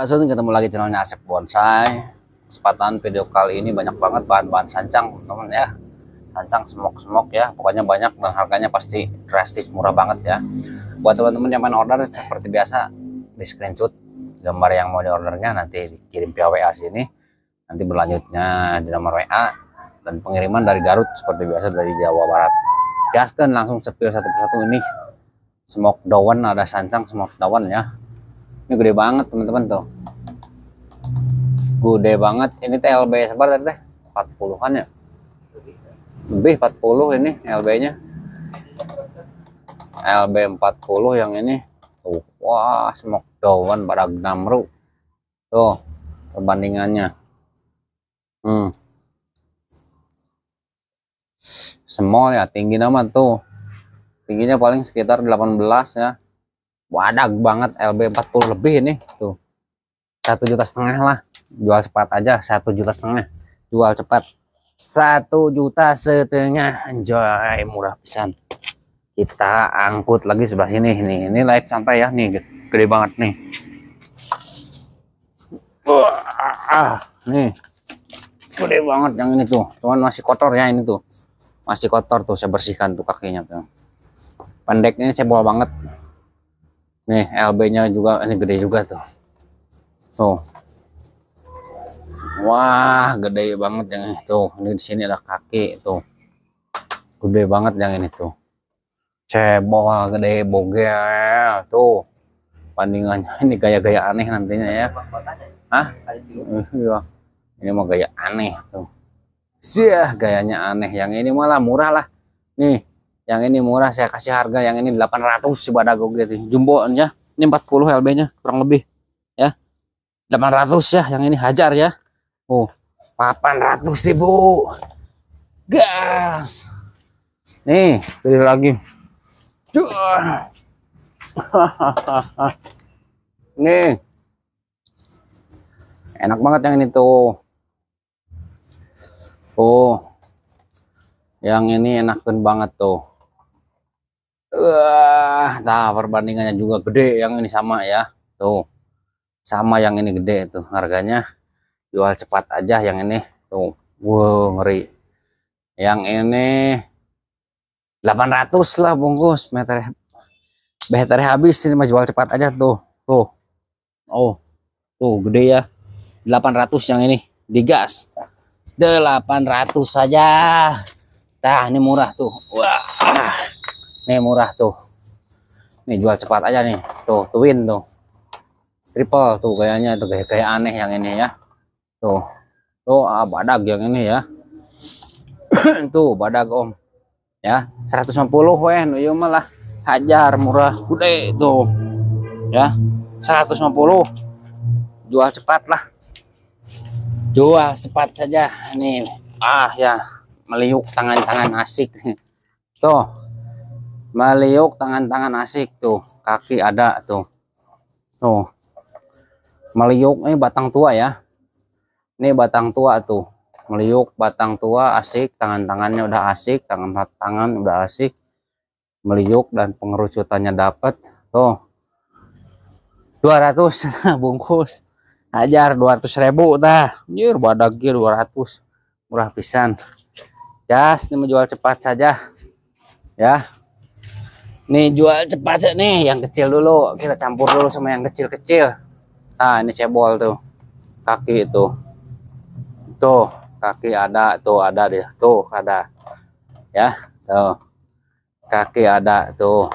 Razon ketemu lagi channelnya Asep Bonsai kesempatan video kali ini banyak banget bahan-bahan sancang teman-teman ya sancang semok-semok ya pokoknya banyak dan harganya pasti drastis murah banget ya buat teman-teman yang main order seperti biasa di screenshot gambar yang mau di ordernya nanti dikirim via WA sini nanti berlanjutnya di nomor WA dan pengiriman dari Garut seperti biasa dari Jawa Barat gaskan langsung sepil satu persatu ini Smoke daun ada sancang smoke daun ya ini gede banget teman-teman tuh gede banget ini TLB LB sebar tadi 40-an ya lebih 40 ini LB nya LB 40 yang ini tuh wah smoke down pada gnamru tuh perbandingannya hmm. small ya tinggi nama tuh tingginya paling sekitar 18 ya Wadag banget LB 40 lebih ini tuh satu juta setengah lah jual cepat aja satu juta setengah jual cepat satu juta setengah anjay murah pisan kita angkut lagi sebelah sini nih ini live santai ya nih gede banget nih uh, ah, nih gede banget yang ini tuh cuman masih kotor ya ini tuh masih kotor tuh saya bersihkan tuh kakinya tuh pendeknya ini saya bawa banget nih LB-nya juga ini gede juga tuh tuh wah gede banget yang itu. ini di sini ada kaki itu gede banget yang ini tuh cebol gede bogel tuh bandingannya ini gaya-gaya aneh nantinya ya Ah? ini mah gaya aneh tuh sih gayanya aneh yang ini malah murah lah nih yang ini murah saya kasih harga yang ini 800 si badago gitu Jumbo ya. ini 40 LB nya kurang lebih ya 800 ya yang ini hajar ya oh 800 ribu gas nih beli lagi nih enak banget yang ini tuh oh yang ini enak banget tuh Wah, nah perbandingannya juga gede yang ini sama ya. Tuh. Sama yang ini gede itu harganya. Jual cepat aja yang ini. Tuh. Wow, ngeri. Yang ini 800 lah bungkus meter. Baterai habis ini mah jual cepat aja tuh. Tuh. Oh. Tuh gede ya. 800 yang ini digas. 800 saja. Tah, ini murah tuh. Wah. Ini murah tuh Ini jual cepat aja nih tuh twin tuh triple tuh kayaknya tuh kayak kayak aneh yang ini ya tuh tuh ah, badak yang ini ya tuh badak om ya 150 weh nuyu malah hajar murah gede tuh ya 150 jual cepat lah jual cepat saja nih ah ya meliuk tangan-tangan asik tuh maliuk tangan-tangan asik tuh kaki ada tuh tuh meliuk ini batang tua ya ini batang tua tuh meliuk batang tua asik tangan-tangannya udah asik tangan-tangan udah asik meliuk dan pengerucutannya dapat tuh 200 bungkus ajar 200 ribu dah nyir badagir 200 murah pisan jas ini menjual cepat saja ya Nih jual cepat nih yang kecil dulu. Kita campur dulu sama yang kecil-kecil. Nah, ini cebol tuh. Kaki itu. Tuh, kaki ada, tuh ada deh. Tuh, ada. Ya, tuh. Kaki ada tuh.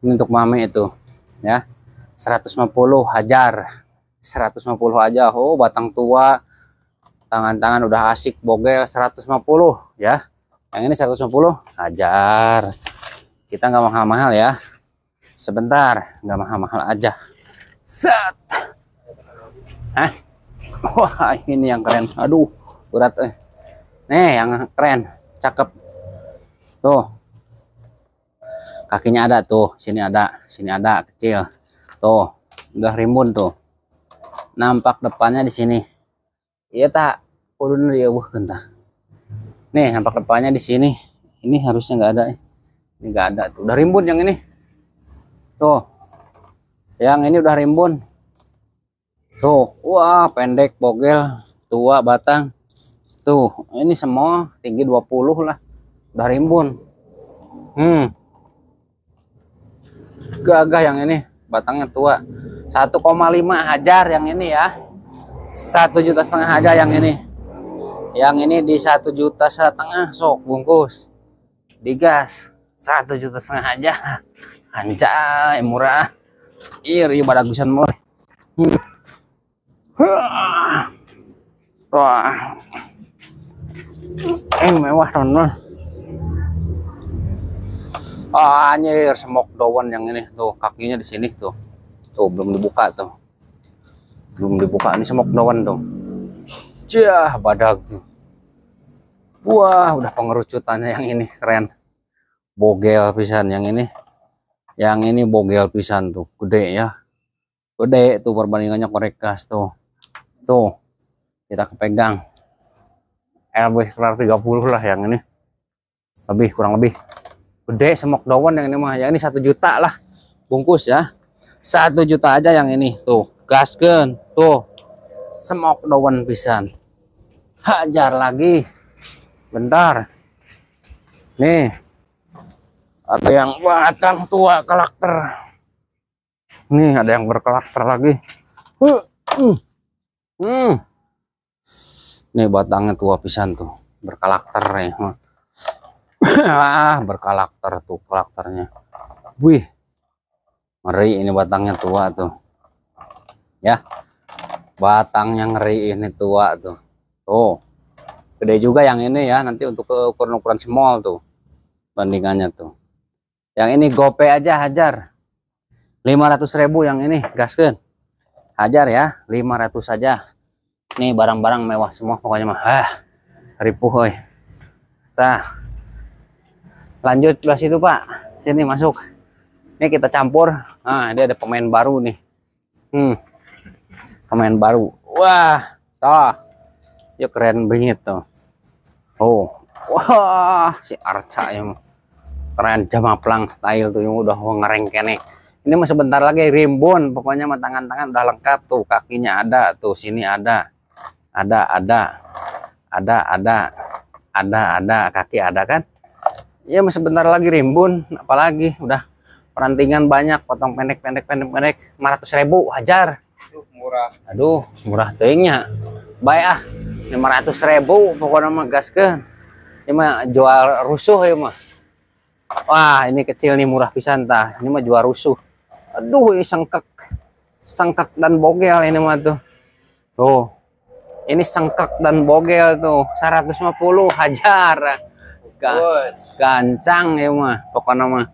Ini untuk mami itu, ya. 150 hajar. 150 aja. Oh, batang tua. Tangan-tangan udah asik bogel 150 ya. Yang ini 150 hajar kita nggak mahal-mahal ya sebentar nggak mahal-mahal aja set Hah? wah ini yang keren aduh berat eh nih yang keren cakep tuh kakinya ada tuh sini ada sini ada kecil tuh udah rimbun tuh nampak depannya di sini iya tak Kurun dia wah nih nampak depannya di sini ini harusnya nggak ada ya ini nggak ada tuh udah rimbun yang ini tuh yang ini udah rimbun tuh wah pendek bogel tua batang tuh ini semua tinggi 20 lah udah rimbun hmm gagah yang ini batangnya tua 1,5 hajar yang ini ya satu juta setengah aja yang ini yang ini di satu juta setengah sok bungkus digas satu juta setengah aja anjay murah iri pada baragusan mulai wah eh mewah teman oh, ah, anjir semok doan yang ini tuh kakinya di sini tuh tuh belum dibuka tuh belum dibuka ini semok doan tuh Jah badak tuh wah udah pengerucutannya yang ini keren bogel pisan yang ini yang ini bogel pisan tuh gede ya gede tuh perbandingannya korek gas tuh tuh kita kepegang LB sekitar 30 lah yang ini lebih kurang lebih gede semok daun yang ini mah yang ini satu juta lah bungkus ya satu juta aja yang ini tuh gasken tuh semok daun pisan hajar lagi bentar nih ada yang batang tua karakter nih ada yang berkarakter lagi hmm. hmm. nih batangnya tua pisan tuh berkarakter ya ah berkarakter tuh karakternya wih ngeri ini batangnya tua tuh ya batangnya ngeri ini tua tuh tuh gede juga yang ini ya nanti untuk ukuran-ukuran small tuh bandingannya tuh yang ini gope aja hajar. 500 ribu yang ini gaskeun. Hajar ya, 500 saja. Nih barang-barang mewah semua pokoknya mah. Ah, ripuh hoi. Nah. Lanjut belah situ, Pak. Sini masuk. Ini kita campur. Ah, dia ada pemain baru nih. Hmm. Pemain baru. Wah, toh. Yuk keren banget tuh. Oh. Wah, si Arca yang keren pelang style tuh yang udah ngereng kene ini masih sebentar lagi rimbun pokoknya sama tangan-tangan udah lengkap tuh kakinya ada tuh sini ada ada ada ada ada ada ada kaki ada kan ya masih sebentar lagi rimbun apalagi udah perantingan banyak potong pendek pendek pendek pendek 500 ribu wajar aduh murah aduh murah tehnya baik ah 500 ribu pokoknya mah gas ke ini mah jual rusuh ya mah Wah, ini kecil nih murah pisan tah. Ini mah jual rusuh. Aduh, ini sengkek. Sengkek dan bogel ini mah tuh. Tuh. Ini sengkek dan bogel tuh. 150 hajar. Gan gancang ya mah pokoknya mah.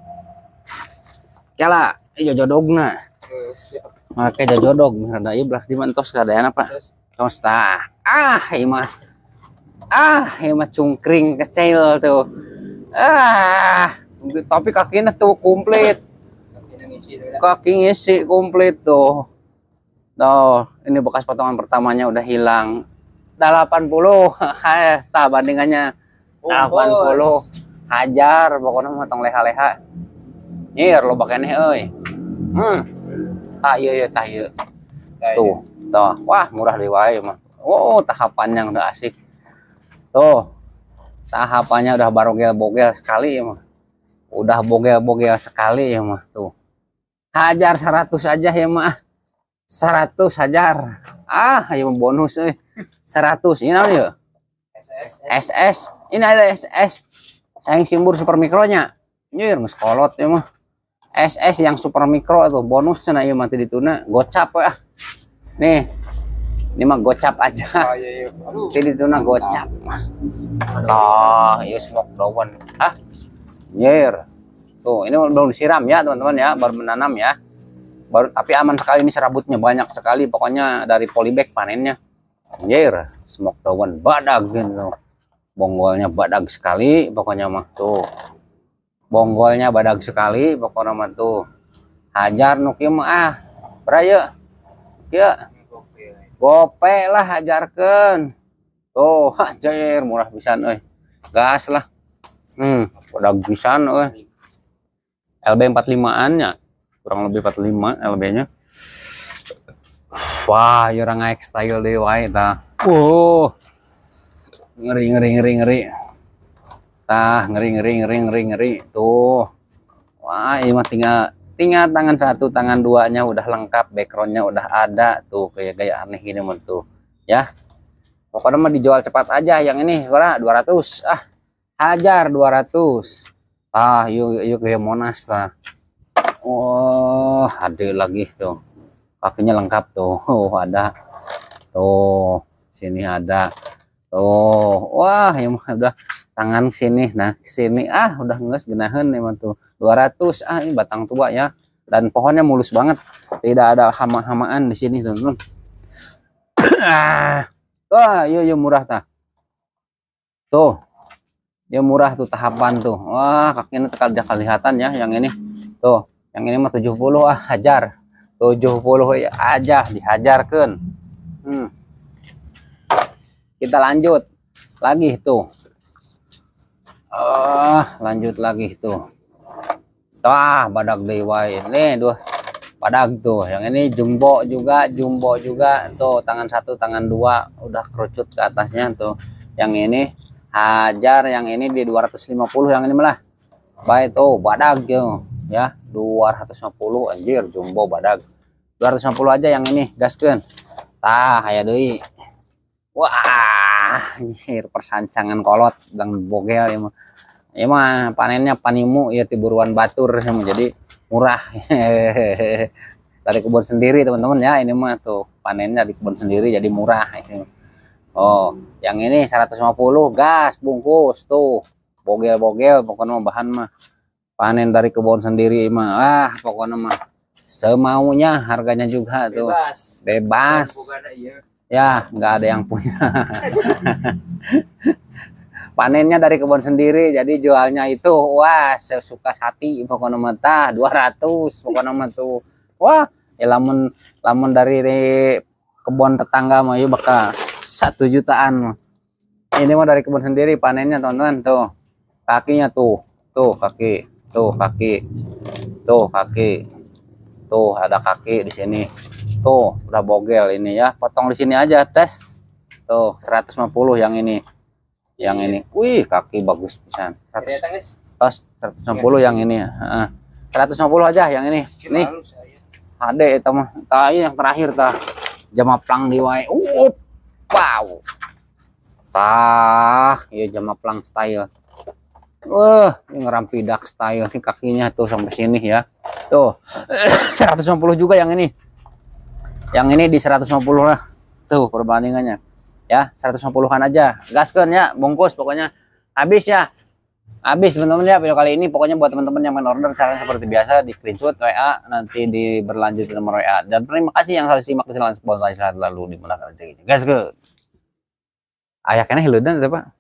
Kela, ya ieu jodogna. Make jodog rada ieu di dimentos kadaeana apa? Tos tah. Ah, imah. Ah, imah cungkring kecil tuh. Ah tapi kakinya tuh komplit kaki ngisi komplit tuh Tuh, ini bekas potongan pertamanya udah hilang. Dah 80, eh, tah bandingannya. 80 hajar pokoknya motong leha-leha. Nyir lo bakene euy. Hmm. Tah ieu iya, ieu iya, tah ieu. Iya. Tuh, tuh. Wah, murah di wae mah. Oh, tahapannya udah asik. Tuh. Tahapannya udah barogel-bogel sekali emang. mah udah bogel-bogel sekali ya mah tuh hajar seratus aja ya mah seratus hajar ah ayo bonus eh. 100 ini namanya SS ya? SS ini ada SS yang simbur super mikronya nyir iya, ngeskolot ya mah SS yang super mikro atau bonusnya nah iya mati dituna gocap ya nih ini mah gocap aja. Oh, iya, iya. tadi itu nah, gocap. ah iya smoke down. Ah, nyer Tuh, ini belum disiram ya, teman-teman ya, baru menanam ya. Baru tapi aman sekali ini serabutnya banyak sekali pokoknya dari polybag panennya. nyer smoke daun badag gitu. Bonggolnya badag sekali pokoknya mah tuh. Bonggolnya badag sekali pokoknya mah tuh. Hajar nukim ah. Beraya. Ya. Gope lah hajarkan. Tuh, hajar murah bisa nih Gas lah. Hmm, udah pisan eh. LB 45-annya. Kurang lebih 45 LB-nya. Wah, ya orang naik style deh wae tah. Uh. Ngeri ngeri ngeri ngeri. Tah, ngeri ngeri ngeri ngeri ngeri. Tuh. Wah, ini mah tinggal tinggal tangan satu, tangan duanya udah lengkap, backgroundnya udah ada tuh kayak gaya aneh ini mentuh. Ya. Pokoknya mah dijual cepat aja yang ini, dua 200. Ah, hajar 200 ah yuk yuk ke monas lah oh ada lagi tuh kakinya lengkap tuh oh, ada tuh sini ada tuh wah ya udah tangan sini nah sini ah udah nges genahan emang tuh 200 ah ini batang tua ya dan pohonnya mulus banget tidak ada hama-hamaan di sini teman-teman ah wah yuk iya, yuk iya, murah tah tuh dia murah tuh tahapan tuh wah kaki ini tidak kelihatan ya yang ini tuh yang ini mah 70 ah hajar 70 ya aja dihajar kan. hmm. kita lanjut lagi tuh ah lanjut lagi tuh wah badak dewa ini tuh, badak tuh yang ini jumbo juga jumbo juga tuh tangan satu tangan dua udah kerucut ke atasnya tuh yang ini hajar yang ini di 250 yang ini malah baik tuh badag ya 250 anjir jumbo badag 250 aja yang ini gaskan tah aya doi wah anjir persancangan kolot dan bogel ya emang ya panennya panimu ya tiburuan batur ya jadi murah dari kebun sendiri teman-teman ya ini mah tuh panennya di kebun sendiri jadi murah ya oh yang ini 150 gas bungkus tuh bogel-bogel pokoknya bahan mah panen dari kebun sendiri mah ah pokoknya mah semaunya harganya juga tuh bebas, bebas. Iya. ya nggak ada yang punya panennya dari kebun sendiri jadi jualnya itu wah sesuka hati pokoknya dua 200 pokoknya mah tuh wah ya lamun lamun dari kebun tetangga mah yuk iya bakal satu jutaan ini mah dari kebun sendiri panennya teman-teman tuh kakinya tuh tuh kaki tuh kaki tuh kaki tuh ada kaki di sini tuh udah bogel ini ya potong di sini aja tes tuh 150 yang ini yang ini wih kaki bagus pisan 100 tos 160 yang ini 150 aja yang ini nih ada itu mah yang terakhir tah jama plang di wae uh, wow tah ya jama plang style wah ini ngerampi dark style sih kakinya tuh sampai sini ya tuh 150 juga yang ini yang ini di 150 lah tuh perbandingannya ya 150 kan aja Gaskeun ya bungkus pokoknya habis ya habis teman-teman ya video kali ini pokoknya buat teman-teman yang main order caranya seperti biasa di screenshot WA nanti di berlanjut nomor WA dan terima kasih yang selalu simak kesalahan sponsor saya selalu dimulakan rezekinya guys ke ayaknya hiludan siapa